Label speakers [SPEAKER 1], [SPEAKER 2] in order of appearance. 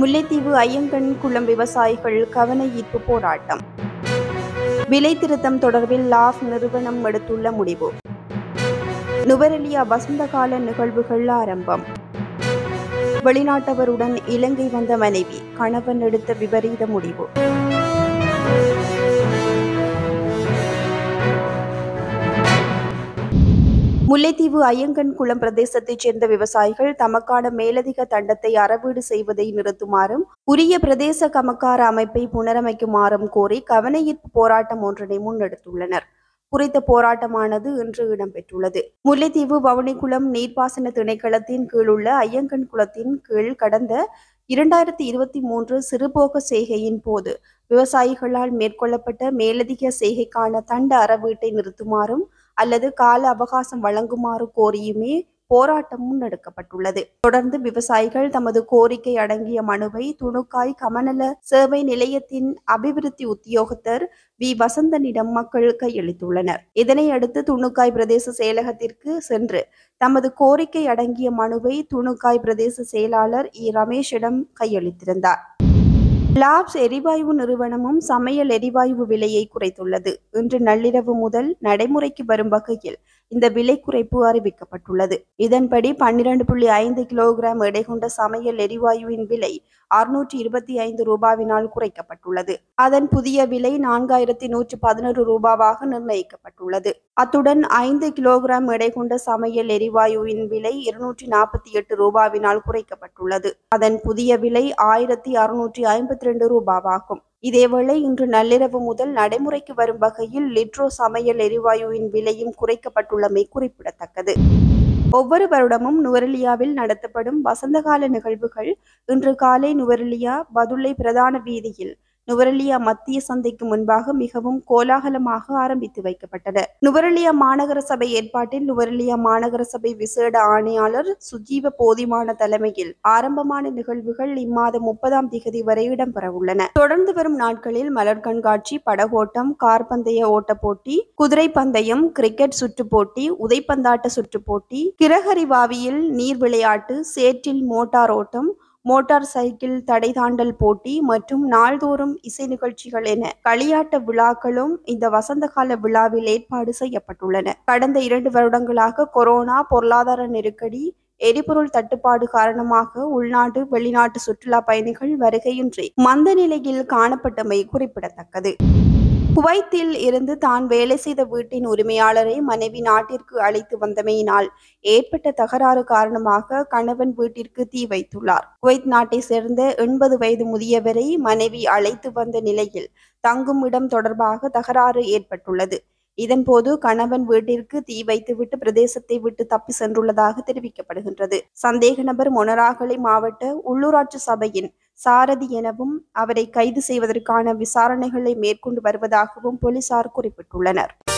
[SPEAKER 1] முல்லைத்தீவு ஐயங்கண் குளம் விவசாயிகள் கவன ஈர்ப்பு போராட்டம் விலை திருத்தம் தொடர்பில் லாஃப் நிறுவனம் எடுத்துள்ள முடிவு நுவரெலியா வசந்தகால நிகழ்வுகள் ஆரம்பம் வெளிநாட்டவருடன் இலங்கை வந்த மனைவி கணவன் எடுத்த விபரீத முடிவு முல்லைத்தீவு ஐயங்கன் குளம் பிரதேசத்தைச் சேர்ந்த விவசாயிகள் தமக்கான மேலதிக தண்டத்தை அறவீடு செய்வதை நிறுத்துமாறும் உரிய பிரதேச கமக்கார அமைப்பை புனரமைக்குமாறும் கோரி கவனயீர்ப்பு போராட்டம் ஒன்றினை முன்னெடுத்துள்ளனர் குறித்த போராட்டமானது இன்று இடம்பெற்றுள்ளது முல்லைத்தீவு வவுனிக்குளம் நீர்ப்பாசன திணைக்களத்தின் கீழ் உள்ள ஐயங்கன் குளத்தின் கீழ் கடந்த இரண்டாயிரத்தி இருபத்தி மூன்று சிறுபோக செய்கையின் போது விவசாயிகளால் மேற்கொள்ளப்பட்ட மேலதிக செய்கைக்கான தண்ட அறவீட்டை நிறுத்துமாறும் அல்லது கால அவகாசம் வழங்குமாறு கோரியுமே போராட்டம் முன்னெடுக்கப்பட்டுள்ளது தொடர்ந்து விவசாயிகள் தமது கோரிக்கை அடங்கிய மனுவை துணுக்காய் கமநல சேவை நிலையத்தின் அபிவிருத்தி உத்தியோகத்தர் வி வசந்தனிடம் மக்கள் கையளித்துள்ளனர் இதனையடுத்து துணுக்காய் பிரதேச செயலகத்திற்கு சென்று தமது கோரிக்கை அடங்கிய மனுவை துணுக்காய் பிரதேச செயலாளர் இ ரமேஷிடம் கையளித்திருந்தார் லாப்ஸ் எரிவாயு நிறுவனமும் சமையல் எரிவாயு விலையை குறைத்துள்ளது இன்று நள்ளிரவு முதல் நடைமுறைக்கு வரும் வகையில் இந்த விலை குறைப்பு அறிவிக்கப்பட்டுள்ளது இதன்படி பன்னிரண்டு புள்ளி ஐந்து கிலோகிராம் எடை கொண்ட சமையல் எரிவாயுவின் விலை அறுநூற்றி இருபத்தி ஐந்து ரூபாவினால் குறைக்கப்பட்டுள்ளது அதன் புதிய விலை நான்காயிரத்தி நூற்று பதினொரு ரூபாவாக நிர்ணயிக்கப்பட்டுள்ளது அத்துடன் ஐந்து கிலோகிராம் எடை கொண்ட சமையல் எரிவாயுவின் விலை இருநூற்றி நாற்பத்தி எட்டு ரூபாவினால் குறைக்கப்பட்டுள்ளது அதன் புதிய விலை ஆயிரத்தி அறுநூற்றி ஐம்பத்தி இரண்டு ரூபாவாகும் இதேவேளை இன்று நள்ளிரவு முதல் நடைமுறைக்கு வரும் வகையில் லிட்ரோ சமையல் எரிவாயுவின் விலையும் குறைக்கப்பட்டுள்ளமை குறிப்பிடத்தக்கது ஒவ்வொரு வருடமும் நுவரெலியாவில் நடத்தப்படும் வசந்தகால நிகழ்வுகள் இன்று காலை நுவரெலியா பதுளை பிரதான வீதியில் நுவரெலியா மத்திய சந்தைக்கு முன்பாக மிகவும் கோலாகலமாக ஆரம்பித்து வைக்கப்பட்டன நுவரெலியா மாநகர சபை ஏற்பாட்டில் நுவரெலியா மாநகர சபை விசேட ஆணையாளர் சுஜீவ போதிமான தலைமையில் ஆரம்பமான நிகழ்வுகள் இம்மாதம் முப்பதாம் திகதி வரை இடம்பெறவுள்ளன தொடர்ந்து வரும் நாட்களில் மலர் கண்காட்சி படகோட்டம் கார்பந்தய ஓட்ட போட்டி குதிரை பந்தயம் கிரிக்கெட் சுற்று போட்டி உதைப்பந்தாட்ட சுற்று போட்டி கிரகரிவாவியில் வாவியில் நீர் விளையாட்டு சேற்றில் மோட்டார் ஓட்டம் மோட்டார் சைக்கிள் தடை தாண்டல் போட்டி மற்றும் நாள்தோறும் இசை நிகழ்ச்சிகள் என களியாட்ட விழாக்களும் இந்த வசந்த கால விழாவில் ஏற்பாடு செய்யப்பட்டுள்ளன கடந்த இரண்டு வருடங்களாக கொரோனா பொருளாதார நெருக்கடி எரிபொருள் தட்டுப்பாடு காரணமாக உள்நாட்டு வெளிநாட்டு சுற்றுலா பயணிகள் வருகையின்றி மந்த நிலையில் காணப்பட்டமை குறிப்பிடத்தக்கது குவைத்தில் இருந்து தான் வேலை செய்த வீட்டின் உரிமையாளரை மனைவி நாட்டிற்கு அழைத்து வந்தமையினால் ஏற்பட்ட தகராறு காரணமாக கணவன் வீட்டிற்கு தீ வைத்துள்ளார் குவைத் நாட்டை சேர்ந்த எண்பது வயது முதியவரை மனைவி அழைத்து வந்த நிலையில் தங்கும் இடம் தொடர்பாக தகராறு ஏற்பட்டுள்ளது இதன்போது கணவன் வீட்டிற்கு தீ வைத்துவிட்டு பிரதேசத்தை விட்டு தப்பி சென்றுள்ளதாக தெரிவிக்கப்படுகின்றது சந்தேக நபர் மொனராகலை மாவட்ட உள்ளூராட்சி சபையின் சாரதி எனவும் அவரை கைது செய்வதற்கான விசாரணைகளை மேற்கொண்டு வருவதாகவும் போலீசார் குறிப்பிட்டுள்ளனர்